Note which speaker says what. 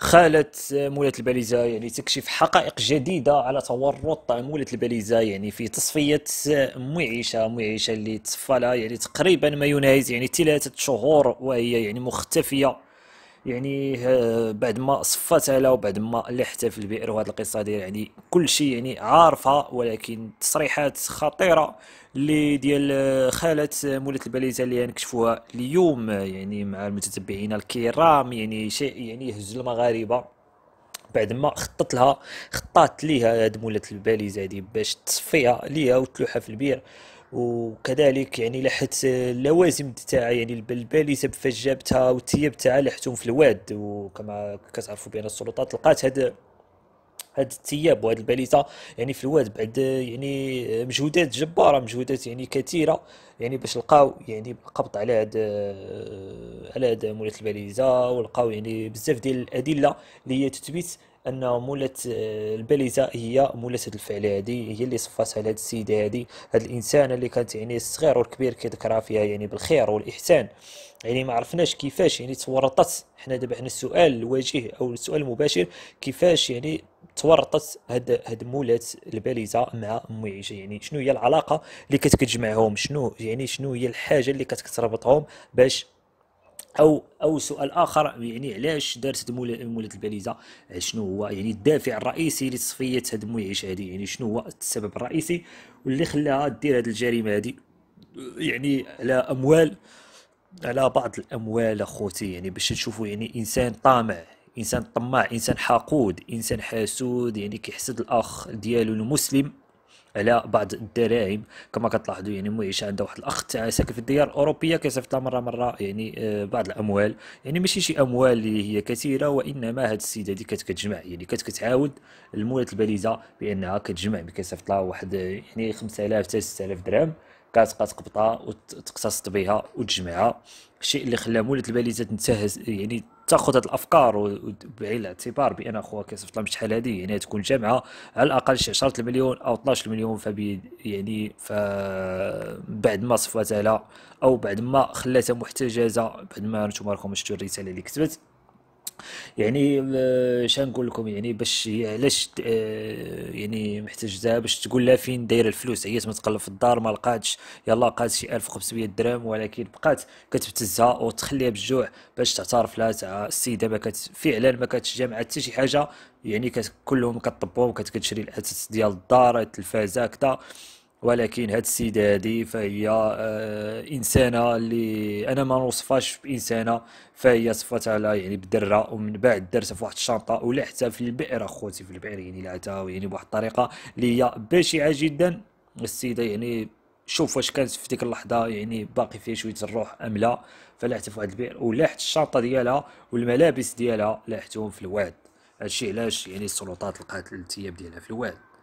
Speaker 1: خالت مولة الباليزا يعني تكشف حقائق جديدة على تورط مولة الباليزا يعني في تصفية معيشة معيشة اللي تطفلها يعني تقريبا ما يناهز يعني ثلاثة شهور وهي يعني مختفية يعني آه، بعد ما صفات على وبعد ما لحت في البئر وهذه القصه ديال يعني كل شيء يعني عارفه ولكن تصريحات خطيره اللي ديال آه، خاله مولات البليته اللي نكشفوها يعني اليوم آه، يعني مع المتتبعين الكرام يعني شيء يعني يهز المغاربه بعد ما خطط لها خطات ليها هاد مولات الباليزه هادي باش تصفيها ليها وتلوحها في البير وكذلك يعني لاحت اللوازم تاع يعني البلباليسه فاش جابتها والثياب تاعها لاحتهم في الواد وكما كتعرفوا بان السلطات لقات هذا هاد الثياب وهاد البليته يعني في الواد بعد يعني مجهودات جباره مجهودات يعني كثيره يعني باش لقاو يعني القبض على هاد على هاد مولات الباليزه ولقاو يعني بزاف ديال الادله اللي هي تثبت ان مولات آه، الباليزا هي مولات هاد الفعل هذه هي اللي صفات على هذا السيده هذه هاد الانسان اللي كانت يعني الصغير والكبير كيذكرها فيها يعني بالخير والاحسان يعني ما عرفناش كيفاش يعني تورطت حنا دابا حنا السؤال الواجه او السؤال المباشر كيفاش يعني تورطت هاد هاد مولات الباليزا مع ام عيشه يعني شنو هي العلاقه اللي كتجمعهم شنو يعني شنو هي الحاجه اللي كتربطهم باش او او سؤال اخر يعني علاش دارت مولات الباليزه شنو هو يعني الدافع الرئيسي لتصفيه هاد المعيش هادي يعني شنو هو السبب الرئيسي واللي خلاها دير هاد الجريمه هادي يعني على اموال على بعض الاموال اخوتي يعني باش تشوفوا يعني انسان طامع انسان طماع انسان حقود انسان حاسود يعني كيحسد الاخ ديالو المسلم على بعض الدراهم كما كتلاحظوا يعني معيش عنده واحد الاخ تاع ساكن في الديار الاوروبيه كيصيفط لها مره مره يعني آه، بعض الاموال يعني ماشي شي اموال اللي هي كثيره وانما هاد السيده هذه كتجمع يعني كانت كتعاود المولات البليده بانها كتجمع كيصيفط لها واحد آه، يعني 5000 حتى 6000 درهم كتبقى تقبطها وتقتصد بها وتجمعها الشيء اللي خلى مولات البليده تنتهز يعني تاخذ هذه الافكار بعين الاعتبار بان اخوك كيصيفط لهم شحال هذه يعني تكون جامعه على الاقل شي 10 المليون او 12 مليون فبي يعني ف بعد ما صفاتها او بعد ما خلاتها محتجزه بعد ما انتم راكم شفتوا الرساله اللي كتبت يعني اش نقول لكم يعني باش هي علاش آه، يعني محتاجتها باش تقول لها فين دايره الفلوس هي تقلب في الدار ما لقاتش يلا لقات شي 1500 درهم ولكن بقات كتبتزها وتخليها بالجوع باش تعترف لها تاع السيده ما كت فعلا ما جامعه حتى شي حاجه يعني كلهم كطبوا وكتشري الاساس ديال الدار التلفازه كذا ولكن هاد السيدة هادي فهي آه، إنسانة اللي أنا ما نوصفهاش بإنسانة فهي صفات على يعني بالدرة ومن بعد دارتها في واحد الشنطة ولا حتى في البئر أخوتي في البئر يعني لعتها يعني بواحد الطريقة اللي هي بشعة جدا السيدة يعني شوف واش كانت في ديك اللحظه يعني باقي فيها شويه الروح ام لا فلاحت في واحد البئر ولاحت الشنطه ديالها والملابس ديالها لاحتهم في الواد هادشي علاش يعني السلطات لقات الالتياب ديالها في الواد